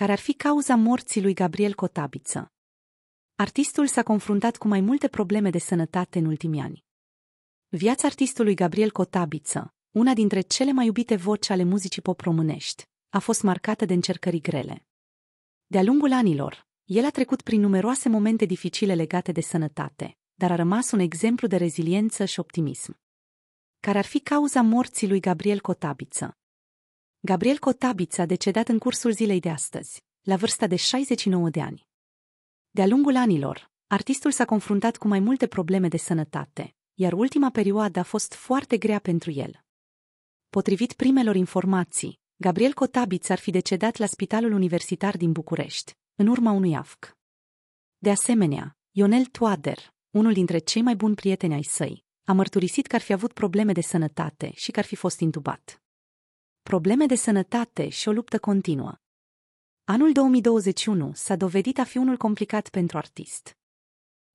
care ar fi cauza morții lui Gabriel Cotabiță. Artistul s-a confruntat cu mai multe probleme de sănătate în ultimii ani. Viața artistului Gabriel Cotabiță, una dintre cele mai iubite voci ale muzicii pop românești, a fost marcată de încercări grele. De-a lungul anilor, el a trecut prin numeroase momente dificile legate de sănătate, dar a rămas un exemplu de reziliență și optimism. Care ar fi cauza morții lui Gabriel Cotabiță? Gabriel Cotabiț a decedat în cursul zilei de astăzi, la vârsta de 69 de ani. De-a lungul anilor, artistul s-a confruntat cu mai multe probleme de sănătate, iar ultima perioadă a fost foarte grea pentru el. Potrivit primelor informații, Gabriel Cotabiț ar fi decedat la Spitalul Universitar din București, în urma unui AFC. De asemenea, Ionel Toader, unul dintre cei mai buni prieteni ai săi, a mărturisit că ar fi avut probleme de sănătate și că ar fi fost intubat probleme de sănătate și o luptă continuă. Anul 2021 s-a dovedit a fi unul complicat pentru artist.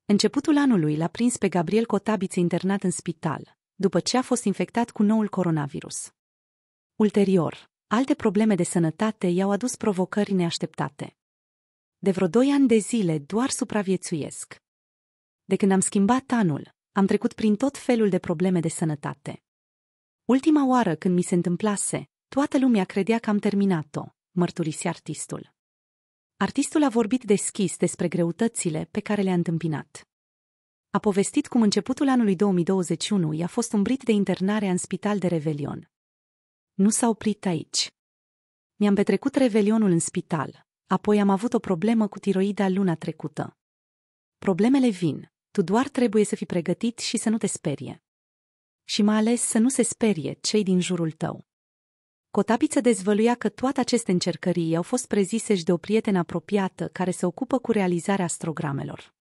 Începutul anului l-a prins pe Gabriel Cotabiță internat în spital, după ce a fost infectat cu noul coronavirus. Ulterior, alte probleme de sănătate i-au adus provocări neașteptate. De vreo doi ani de zile doar supraviețuiesc. De când am schimbat anul, am trecut prin tot felul de probleme de sănătate. Ultima oară când mi se întâmplase, Toată lumea credea că am terminat-o, mărturise artistul. Artistul a vorbit deschis despre greutățile pe care le-a întâmpinat. A povestit cum începutul anului 2021 i-a fost umbrit de internare în spital de Revelion. Nu s-a oprit aici. Mi-am petrecut Revelionul în spital, apoi am avut o problemă cu tiroida luna trecută. Problemele vin, tu doar trebuie să fii pregătit și să nu te sperie. Și mai ales să nu se sperie cei din jurul tău. Cotapiță dezvăluia că toate aceste încercări au fost prezise și de o prietenă apropiată care se ocupă cu realizarea astrogramelor.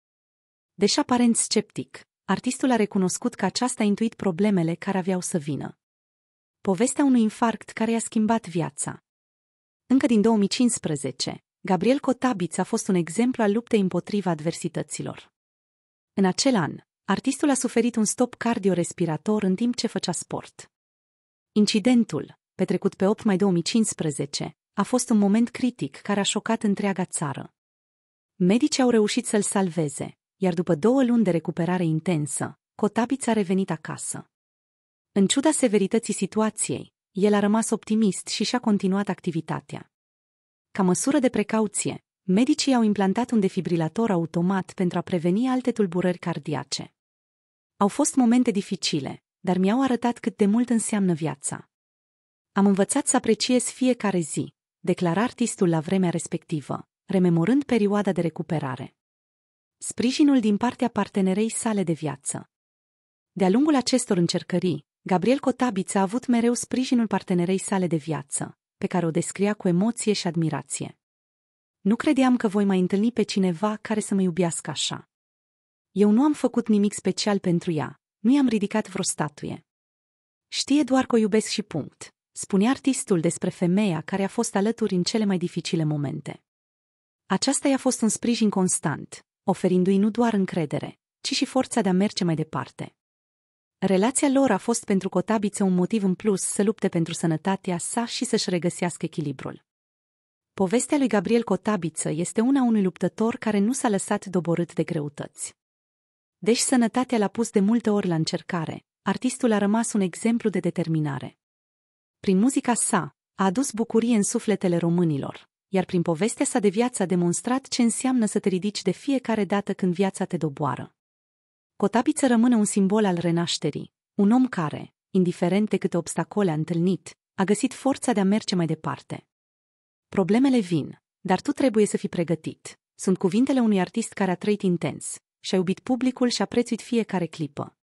Deși aparent sceptic, artistul a recunoscut că aceasta a intuit problemele care aveau să vină. Povestea unui infarct care i-a schimbat viața. Încă din 2015, Gabriel Cotabiț a fost un exemplu al luptei împotriva adversităților. În acel an, artistul a suferit un stop cardiorespirator în timp ce făcea sport. Incidentul, petrecut pe 8 mai 2015, a fost un moment critic care a șocat întreaga țară. Medicii au reușit să-l salveze, iar după două luni de recuperare intensă, Cotabiț a revenit acasă. În ciuda severității situației, el a rămas optimist și și-a continuat activitatea. Ca măsură de precauție, medicii au implantat un defibrilator automat pentru a preveni alte tulburări cardiace. Au fost momente dificile, dar mi-au arătat cât de mult înseamnă viața. Am învățat să apreciez fiecare zi, declara artistul la vremea respectivă, rememorând perioada de recuperare. Sprijinul din partea partenerei sale de viață. De-a lungul acestor încercări, Gabriel Cotabiț a avut mereu sprijinul partenerei sale de viață, pe care o descria cu emoție și admirație. Nu credeam că voi mai întâlni pe cineva care să mă iubească așa. Eu nu am făcut nimic special pentru ea, nu i-am ridicat vreo statuie. Știe doar că o iubesc și punct spune artistul despre femeia care a fost alături în cele mai dificile momente. Aceasta i-a fost un sprijin constant, oferindu-i nu doar încredere, ci și forța de a merge mai departe. Relația lor a fost pentru cotabiță un motiv în plus să lupte pentru sănătatea sa și să-și regăsească echilibrul. Povestea lui Gabriel Cotabiță este una unui luptător care nu s-a lăsat doborât de greutăți. Deși sănătatea l-a pus de multe ori la încercare, artistul a rămas un exemplu de determinare. Prin muzica sa, a adus bucurie în sufletele românilor, iar prin povestea sa de viață a demonstrat ce înseamnă să te ridici de fiecare dată când viața te doboară. Cotabiță rămâne un simbol al renașterii, un om care, indiferent de câte obstacole a întâlnit, a găsit forța de a merge mai departe. Problemele vin, dar tu trebuie să fii pregătit. Sunt cuvintele unui artist care a trăit intens și a iubit publicul și a prețuit fiecare clipă.